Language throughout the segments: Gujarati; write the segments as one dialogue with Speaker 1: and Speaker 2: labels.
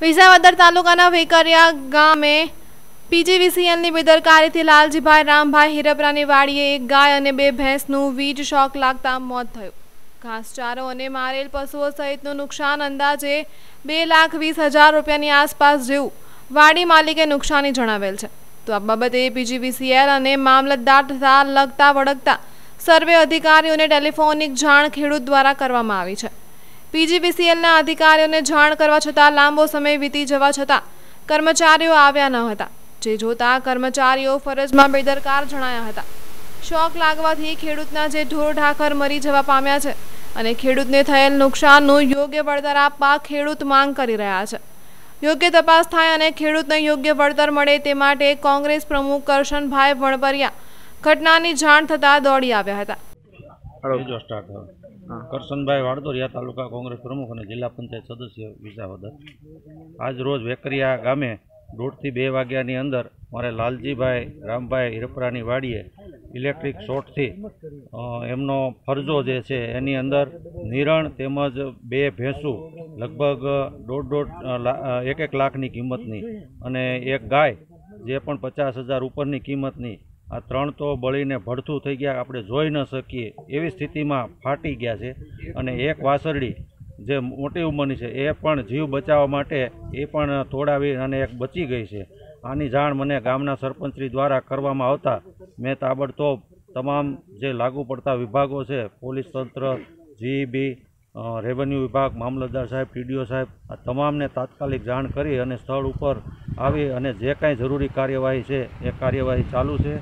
Speaker 1: વિસાવદર તાલુકાના વેકરિયા ગામે પીજીવીસીએલની બેદરકારીથી લાલજીભાઈ રામભાઈ હિરપરાની વાડીએ એક ગાય અને બે ભેંસનું વીજ શોક લાગતા મોત થયું ઘાસચારો અને મારેલ પશુઓ સહિતનું નુકસાન અંદાજે બે લાખ વીસ હજાર રૂપિયાની આસપાસ જેવું વાડી માલિકે નુકસાની જણાવેલ છે તો આ બાબતે પીજીવીસીએલ અને મામલતદાર તથા લગતા વળગતા સર્વે અધિકારીઓને ટેલિફોનિક જાણ ખેડૂત દ્વારા કરવામાં આવી છે પીજીબીસીએલના અધિકારીઓને જાણ કરવા છતાં લાંબો સમય વીતી જવા છતાં કર્મચારીઓ આવ્યા ન હતા જે જોતા કર્મચારીઓ ફરજમાં બેદરકાર જણાયા હતા શોક લાગવાથી ખેડૂતના જે ઢોર ઢાખર મરી જવા પામ્યા છે અને ખેડૂતને થયેલ નુકસાનનું યોગ્ય વળતર આપવા ખેડૂત માંગ કરી રહ્યા છે યોગ્ય તપાસ થાય અને ખેડૂતને યોગ્ય વળતર મળે તે માટે કોંગ્રેસ પ્રમુખ કરશનભાઈ વણપરિયા ઘટનાની જાણ થતાં દોડી આવ્યા હતા
Speaker 2: સ્ટાર્ટ થયો કરશનભાઈ વાડદોરિયા તાલુકા કોંગ્રેસ પ્રમુખ અને જિલ્લા પંચાયત સદસ્ય વિસાવદર આજ રોજ વેકરિયા ગામે દોઢથી બે વાગ્યાની અંદર મારે લાલજીભાઈ રામભાઈ હિરપરાની વાડીએ ઇલેક્ટ્રિક શોર્ટથી એમનો ફરજો જે છે એની અંદર નિરણ તેમજ બે ભેંસું લગભગ દોઢ દોઢ એક એક લાખની કિંમતની અને એક ગાય જે પણ પચાસ હજાર ઉપરની કિંમતની આ ત્રણ તો બળીને ભડથું થઈ ગયા આપણે જોઈ ન શકીએ એવી સ્થિતિમાં ફાટી ગયા છે અને એક વાસરડી જે મોટી ઉંમરની છે એ પણ જીવ બચાવવા માટે એ પણ તોડાવી અને એક બચી ગઈ છે આની જાણ મને ગામના સરપંચશ્રી દ્વારા કરવામાં આવતા મેં તાબડતોબ તમામ જે લાગુ પડતા વિભાગો છે પોલીસ તંત્ર જીઈબી રેવન્યુ વિભાગ મામલતદાર સાહેબ પીડીઓ સાહેબ આ તમામને તાત્કાલિક જાણ કરી અને સ્થળ ઉપર આવી અને જે કાંઈ જરૂરી કાર્યવાહી છે એ કાર્યવાહી ચાલુ છે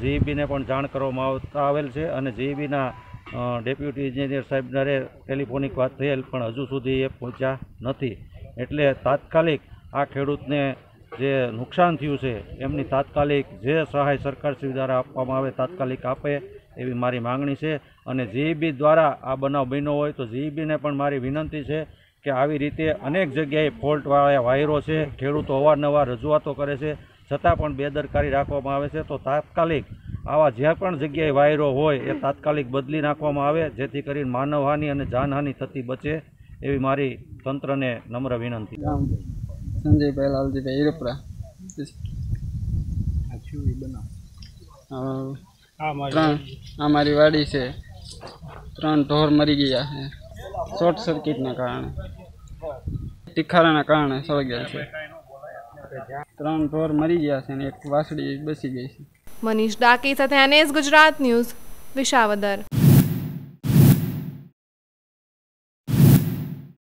Speaker 2: જીઈબીને e પણ જાણ કરવામાં આવતા આવેલ છે અને જીઈબીના ડેપ્યુટી ઇન્જિનિયર સાહેબનારે ટેલિફોનિક વાત થયેલ પણ હજુ સુધી એ પહોંચ્યા નથી એટલે તાત્કાલિક આ ખેડૂતને જે નુકસાન થયું છે એમની તાત્કાલિક જે સહાય સરકારશ્રી દ્વારા આપવામાં આવે તાત્કાલિક આપે એવી મારી માંગણી છે અને જીઈબી e દ્વારા આ બનાવ બન્યો હોય તો જીઈબીને e પણ મારી વિનંતી છે કે આવી રીતે અનેક જગ્યાએ ફોલ્ટવાળા વાયરો છે ખેડૂતો અવારનવાર રજૂઆતો કરે છે છતાં પણ બેદરકારી રાખવામાં આવે છે તો તાત્કાલિક આવા જ્યાં પણ જગ્યાએ વાયરો હોય એ તાત્કાલિક બદલી નાખવામાં આવે જેથી કરીને માનવહાનિ અને જાનહાનિ થતી બચે એવી મારી તંત્રને નમ્ર વિનંતી સંજયભાઈ લાલજીભાઈ હિરપરા ત્રણ અમારી વાડી છે ત્રણ ઢોર મરી ગયા છે શોર્ટ સર્કિટના કારણે તિખારાના કારણે સળગેલ છે ત્રણ ઢોર મરી ગયા છે અને એક વાસળી બસી ગઈ છે
Speaker 1: મનીષ ડાકી સાથે એનએસ ગુજરાત ન્યૂઝ વિશાવદર